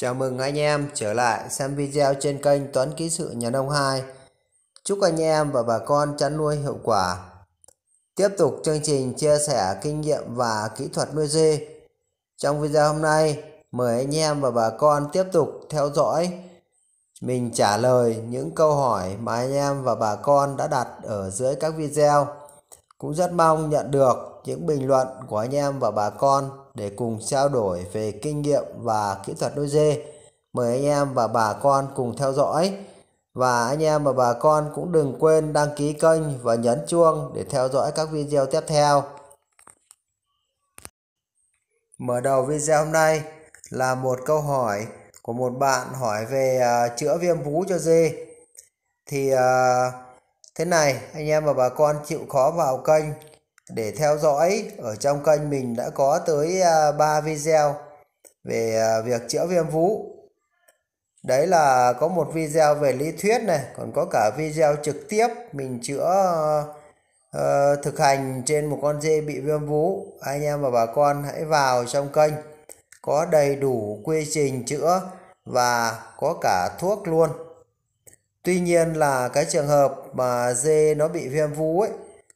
Chào mừng anh em trở lại xem video trên kênh toán Ký Sự Nhà Nông 2. Chúc anh em và bà con chăn nuôi hiệu quả. Tiếp tục chương trình chia sẻ kinh nghiệm và kỹ thuật nuôi dê. Trong video hôm nay, mời anh em và bà con tiếp tục theo dõi mình trả lời những câu hỏi mà anh em và bà con đã đặt ở dưới các video. Cũng rất mong nhận được những bình luận của anh em và bà con để cùng trao đổi về kinh nghiệm và kỹ thuật nuôi dê. Mời anh em và bà con cùng theo dõi. Và anh em và bà con cũng đừng quên đăng ký kênh và nhấn chuông để theo dõi các video tiếp theo. Mở đầu video hôm nay là một câu hỏi của một bạn hỏi về uh, chữa viêm vú cho dê. Thì uh, thế này anh em và bà con chịu khó vào kênh để theo dõi ở trong kênh mình đã có tới 3 à, video về à, việc chữa viêm vú đấy là có một video về lý thuyết này còn có cả video trực tiếp mình chữa uh, thực hành trên một con dê bị viêm vú anh em và bà con hãy vào trong kênh có đầy đủ quy trình chữa và có cả thuốc luôn Tuy nhiên là cái trường hợp mà dê nó bị viêm vú ấy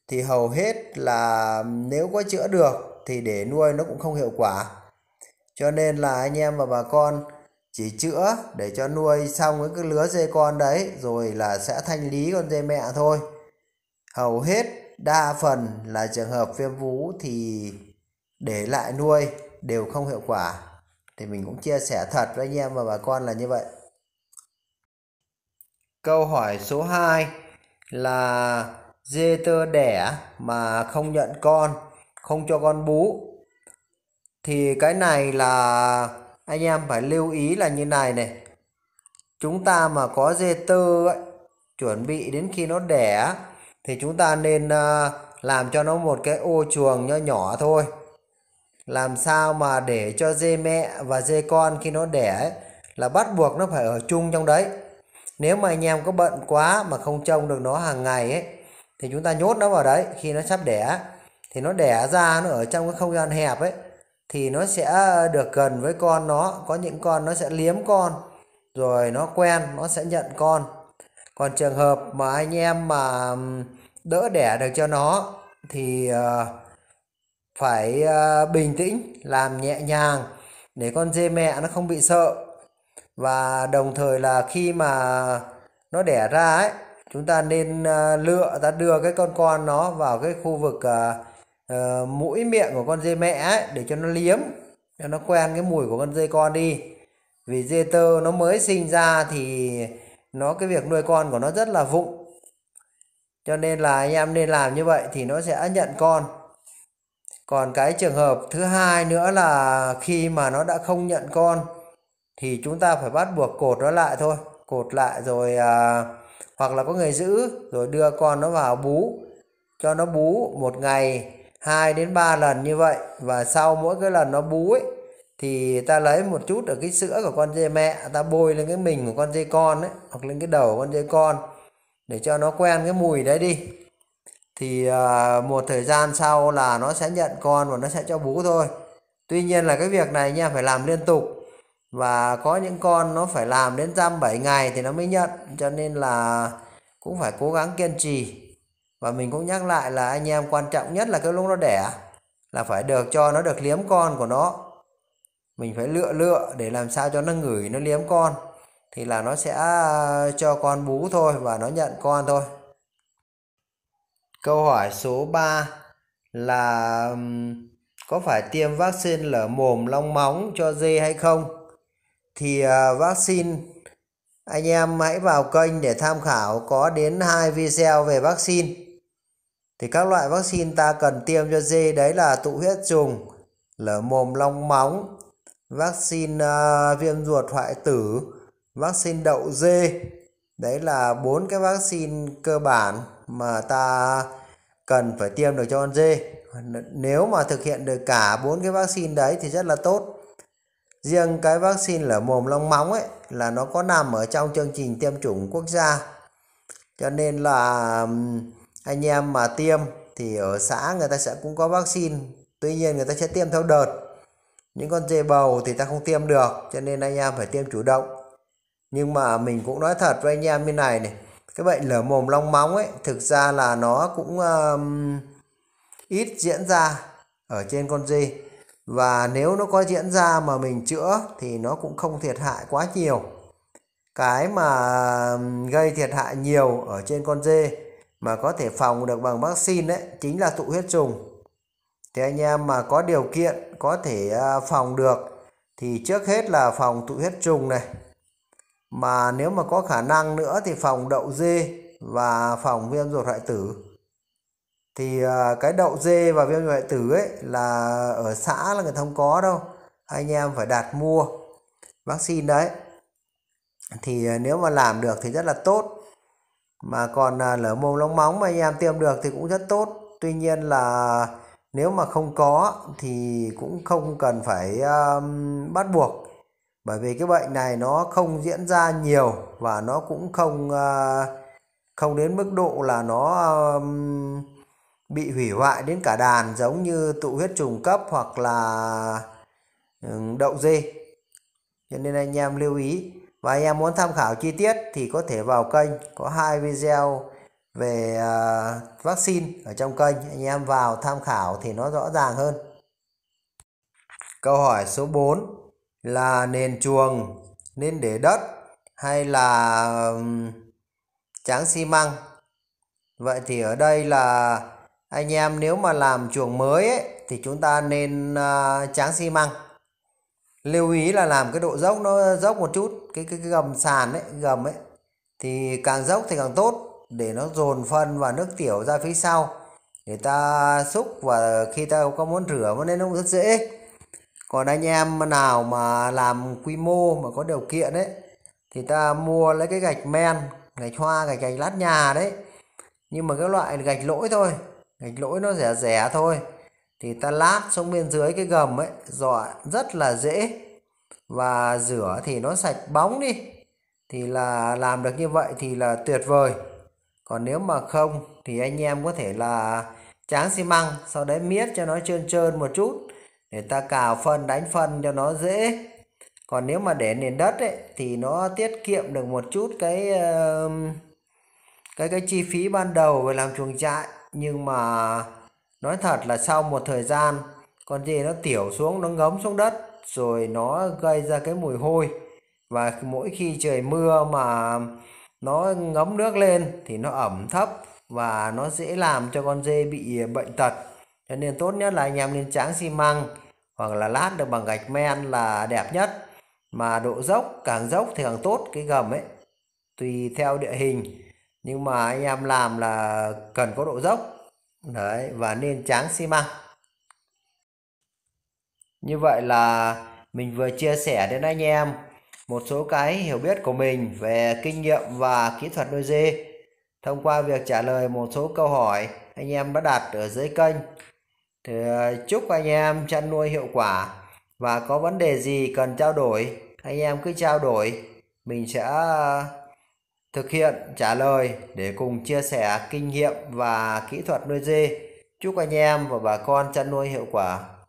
thì hầu hết là nếu có chữa được thì để nuôi nó cũng không hiệu quả. Cho nên là anh em và bà con chỉ chữa để cho nuôi xong cái lứa dê con đấy rồi là sẽ thanh lý con dê mẹ thôi. Hầu hết đa phần là trường hợp viêm vú thì để lại nuôi đều không hiệu quả. Thì mình cũng chia sẻ thật với anh em và bà con là như vậy. Câu hỏi số 2 là dê tơ đẻ mà không nhận con, không cho con bú. Thì cái này là anh em phải lưu ý là như này này. Chúng ta mà có dê tơ ấy, chuẩn bị đến khi nó đẻ thì chúng ta nên ờ, làm cho nó một cái ô chuồng nho nhỏ thôi. Làm sao mà để cho dê mẹ và dê con khi nó đẻ ấy, là bắt buộc nó phải ở chung trong đấy nếu mà anh em có bận quá mà không trông được nó hàng ngày ấy thì chúng ta nhốt nó vào đấy khi nó sắp đẻ thì nó đẻ ra nó ở trong cái không gian hẹp ấy thì nó sẽ được gần với con nó có những con nó sẽ liếm con rồi nó quen nó sẽ nhận con còn trường hợp mà anh em mà đỡ đẻ được cho nó thì ờ, phải ờ, bình tĩnh làm nhẹ nhàng để con dê mẹ nó không bị sợ và đồng thời là khi mà nó đẻ ra ấy chúng ta nên à, lựa ta đưa cái con con nó vào cái khu vực uh, mũi miệng của con dê mẹ ấy, để cho nó liếm cho nó quen cái mùi của con dê con đi vì dê tơ nó mới sinh ra thì nó cái việc nuôi con của nó rất là vụng cho nên là anh em nên làm như vậy thì nó sẽ nhận con còn cái trường hợp thứ hai nữa là khi mà nó đã không nhận con thì chúng ta phải bắt buộc cột nó lại thôi cột lại rồi à, hoặc là có người giữ rồi đưa con nó vào bú cho nó bú một ngày 2 đến 3 lần như vậy và sau mỗi cái lần nó bú ấy thì ta lấy một chút ở cái sữa của con dê mẹ ta bôi lên cái mình của con dê con ấy hoặc lên cái đầu của con dê con để cho nó quen cái mùi đấy đi thì à, một thời gian sau là nó sẽ nhận con và nó sẽ cho bú thôi tuy nhiên là cái việc này nha phải làm liên tục và có những con nó phải làm đến giam 7 ngày thì nó mới nhận cho nên là cũng phải cố gắng kiên trì và mình cũng nhắc lại là anh em quan trọng nhất là cái lúc nó đẻ là phải được cho nó được liếm con của nó mình phải lựa lựa để làm sao cho nó ngửi nó liếm con thì là nó sẽ à, cho con bú thôi và nó nhận con thôi câu hỏi số 3 là có phải tiêm vaccine lở mồm long móng cho dê hay không thì à, vaccine anh em hãy vào kênh để tham khảo có đến hai video về vaccine thì các loại vaccine ta cần tiêm cho dê đấy là tụ huyết trùng lở mồm long móng vaccine uh, viêm ruột hoại tử vaccine đậu dê đấy là bốn cái vaccine cơ bản mà ta cần phải tiêm được cho con dê nếu mà thực hiện được cả bốn cái vaccine đấy thì rất là tốt riêng cái vaccine lở mồm long móng ấy là nó có nằm ở trong chương trình tiêm chủng quốc gia cho nên là anh em mà tiêm thì ở xã người ta sẽ cũng có vaccine tuy nhiên người ta sẽ tiêm theo đợt những con dê bầu thì ta không tiêm được cho nên anh em phải tiêm chủ động nhưng mà mình cũng nói thật với anh em như này này cái bệnh lở mồm long móng ấy thực ra là nó cũng um, ít diễn ra ở trên con dê và nếu nó có diễn ra mà mình chữa thì nó cũng không thiệt hại quá nhiều cái mà gây thiệt hại nhiều ở trên con dê mà có thể phòng được bằng vaccine đấy chính là tụ huyết trùng thì anh em mà có điều kiện có thể à, phòng được thì trước hết là phòng tụ huyết trùng này mà nếu mà có khả năng nữa thì phòng đậu dê và phòng viêm ruột hoại tử thì ờ, cái đậu dê và viêm hoại tử ấy là ở xã là người ta không có đâu anh em phải đặt mua vaccine đấy thì ờ, nếu mà làm được thì rất là tốt mà còn ờ, lở mồm long móng mà anh em tiêm được thì cũng rất tốt tuy nhiên là nếu mà không có thì cũng không cần phải um, bắt buộc bởi vì cái bệnh này nó không diễn ra nhiều và nó cũng không uh, không đến mức độ là nó um, bị hủy hoại đến cả đàn giống như tụ huyết trùng cấp hoặc là ừ, đậu dê cho nên anh em lưu ý và anh em muốn tham khảo chi tiết thì có thể vào kênh có hai video về uh, vaccine ở trong kênh anh em vào tham khảo thì nó rõ ràng hơn câu hỏi số 4 là nền chuồng nên để đất hay là ừ, tráng xi măng vậy thì ở đây là anh em nếu mà làm chuồng mới ấy, thì chúng ta nên uh, tráng xi măng lưu ý là làm cái độ dốc nó dốc một chút cái cái, cái gầm sàn ấy gầm ấy thì càng dốc thì càng tốt để nó dồn phân và nước tiểu ra phía sau để ta xúc và khi ta có muốn rửa nó nên nó cũng rất dễ còn anh em nào mà làm quy mô mà có điều kiện ấy thì ta mua lấy cái gạch men gạch hoa gạch gạch lát nhà đấy nhưng mà cái loại gạch lỗi thôi gạch lỗi nó rẻ rẻ thôi thì ta lát xuống bên dưới cái gầm ấy dọi rất là dễ và rửa thì nó sạch bóng đi thì là làm được như vậy thì là tuyệt vời còn nếu mà không thì anh em có thể là tráng xi măng sau đấy miết cho nó trơn trơn một chút để ta cào phân đánh phân cho nó dễ còn nếu mà để nền đất ấy, thì nó tiết kiệm được một chút cái cái cái chi phí ban đầu về làm chuồng trại nhưng mà nói thật là sau một thời gian con dê nó tiểu xuống nó ngấm xuống đất rồi nó gây ra cái mùi hôi và mỗi khi trời mưa mà nó ngấm nước lên thì nó ẩm thấp và nó dễ làm cho con dê bị bệnh tật cho nên tốt nhất là anh em nên tráng xi măng hoặc là lát được bằng gạch men là đẹp nhất mà độ dốc càng dốc thì càng tốt cái gầm ấy tùy theo địa hình nhưng mà anh em làm là cần có độ dốc đấy và nên tráng xi măng như vậy là mình vừa chia sẻ đến anh em một số cái hiểu biết của mình về kinh nghiệm và kỹ thuật nuôi dê thông qua việc trả lời một số câu hỏi anh em đã đặt ở dưới kênh thì ờ, chúc anh em chăn nuôi hiệu quả và có vấn đề gì cần trao đổi anh em cứ trao đổi mình sẽ Thực hiện trả lời để cùng chia sẻ kinh nghiệm và kỹ thuật nuôi dê. Chúc anh em và bà con chăn nuôi hiệu quả.